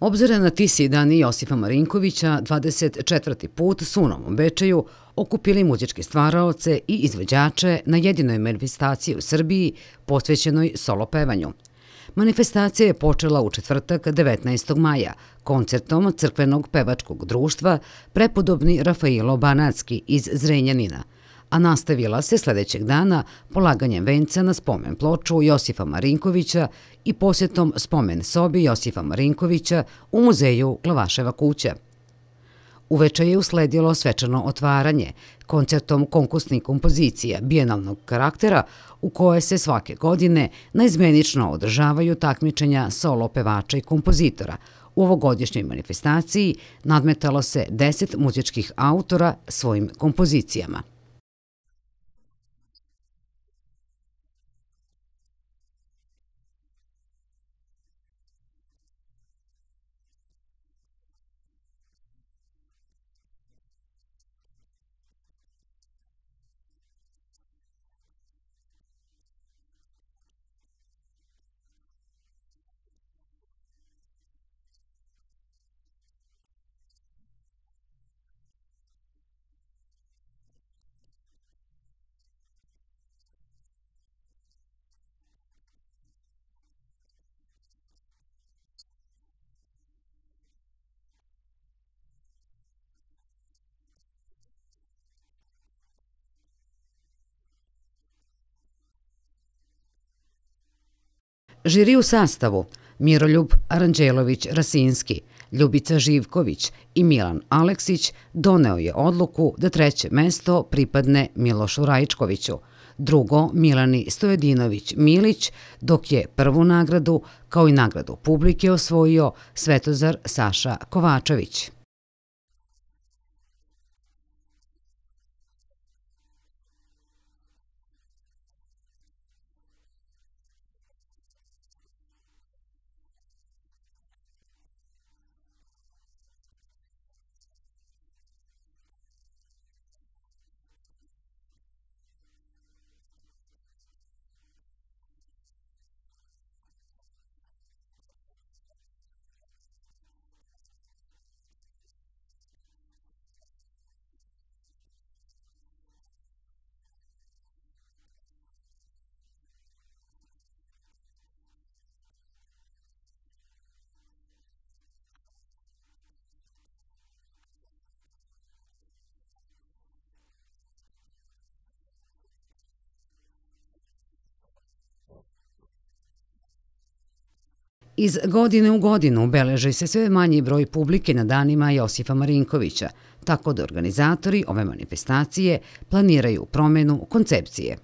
Obzira na Tisi dani Josipa Marinkovića, 24. put su u Novom Bečeju okupili muzičke stvaraoce i izvođače na jedinoj manifestaciji u Srbiji posvećenoj solo pevanju. Manifestacija je počela u četvrtak 19. maja koncertom Crkvenog pevačkog društva prepodobni Rafailo Banacki iz Zrenjanina – a nastavila se sljedećeg dana polaganjem venca na spomen ploču Josifa Marinkovića i posjetom spomen sobi Josifa Marinkovića u muzeju Glavaševa kuća. Uveče je usledilo svečano otvaranje koncertom konkursnih kompozicija bijenalnog karaktera u koje se svake godine naizmenično održavaju takmičenja solo pevača i kompozitora. U ovogodišnjoj manifestaciji nadmetalo se deset muzičkih autora svojim kompozicijama. Žiri u sastavu Miroljub Aranđelović-Rasinski, Ljubica Živković i Milan Aleksić doneo je odluku da treće mesto pripadne Milošu Rajičkoviću, drugo Milani Stojedinović-Milić, dok je prvu nagradu kao i nagradu publike osvojio Svetozar Saša Kovačević. Iz godine u godinu beleži se sve manji broj publike na danima Josifa Marinkovića, tako da organizatori ove manifestacije planiraju promjenu koncepcije.